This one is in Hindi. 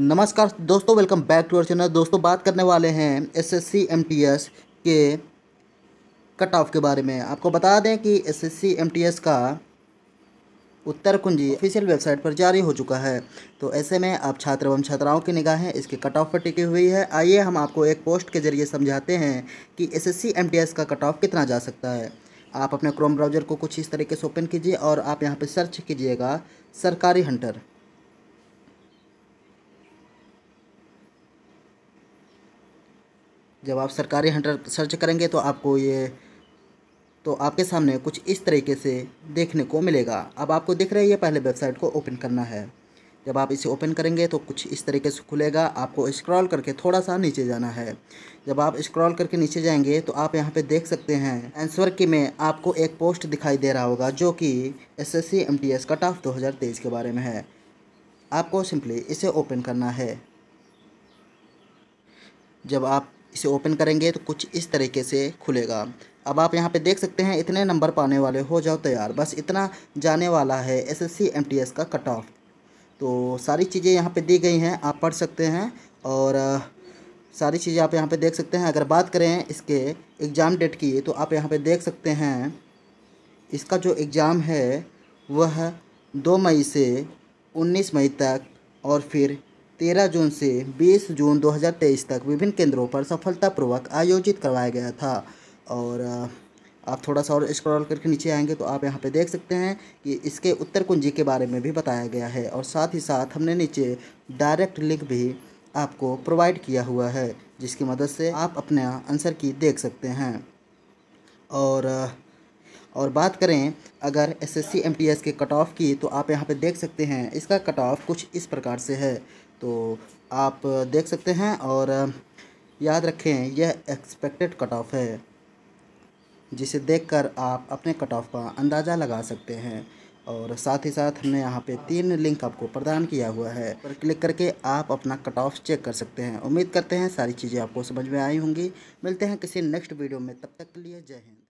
नमस्कार दोस्तों welcome back to our channel दोस्तों बात करने वाले हैं एसएससी एमटीएस के कट ऑफ के बारे में आपको बता दें कि एसएससी एमटीएस का उत्तर कुंजी ऑफिशियल वेबसाइट पर जारी हो चुका है तो ऐसे में आप छात्र एवं छात्राओं की निगाहें इसके कट ऑफ पर टिकी हुई है आइए हम आपको एक पोस्ट के जरिए समझाते हैं कि एस एस का कट ऑफ कितना जा सकता है आप अपने क्रोम ब्राउज़र को कुछ इस तरीके से ओपन कीजिए और आप यहाँ पर सर्च कीजिएगा सरकारी हंटर जब आप सरकारी हंटर सर्च करेंगे तो आपको ये तो आपके सामने कुछ इस तरीके से देखने को मिलेगा अब आपको दिख रहा है ये पहले वेबसाइट को ओपन करना है जब आप इसे ओपन करेंगे तो कुछ इस तरीके से खुलेगा आपको स्क्रॉल करके थोड़ा सा नीचे जाना है जब आप स्क्रॉल करके नीचे जाएंगे तो आप यहाँ पे देख सकते हैं आंसर की में आपको एक पोस्ट दिखाई दे रहा होगा जो कि S S C M T S cut off दो हज़ार तेईस के बारे में है आपको सिंपली इसे ओपन करना है जब आप इसे ओपन करेंगे तो कुछ इस तरीके से खुलेगा अब आप यहाँ पे देख सकते हैं इतने नंबर पाने वाले हो जाओ तैयार बस इतना जाने वाला है एसएससी एमटीएस का कट ऑफ तो सारी चीज़ें यहाँ पे दी गई हैं आप पढ़ सकते हैं और सारी चीज़ें आप यहाँ पे देख सकते हैं अगर बात करें इसके एग्ज़ाम डेट की तो आप यहाँ पे देख सकते हैं इसका जो एग्ज़ाम है वह दो मई से उन्नीस मई तक और फिर 13 जून से 20 जून 2023 तक विभिन्न केंद्रों पर सफलतापूर्वक आयोजित करवाया गया था और आप थोड़ा सा और स्क्रॉल करके नीचे आएंगे तो आप यहाँ पे देख सकते हैं कि इसके उत्तर कुंजी के बारे में भी बताया गया है और साथ ही साथ हमने नीचे डायरेक्ट लिंक भी आपको प्रोवाइड किया हुआ है जिसकी मदद से आप अपने आंसर की देख सकते हैं और और बात करें अगर एसएससी एमटीएस के कट ऑफ की तो आप यहाँ पे देख सकते हैं इसका कट ऑफ कुछ इस प्रकार से है तो आप देख सकते हैं और याद रखें यह एक्सपेक्टेड कट ऑफ है जिसे देखकर आप अपने कट ऑफ का अंदाज़ा लगा सकते हैं और साथ ही साथ हमने यहाँ पे तीन लिंक आपको प्रदान किया हुआ है पर क्लिक करके आप अपना कट ऑफ चेक कर सकते हैं उम्मीद करते हैं सारी चीज़ें आपको समझ में आई होंगी मिलते हैं किसी नेक्स्ट वीडियो में तब तक के लिए जय हिंद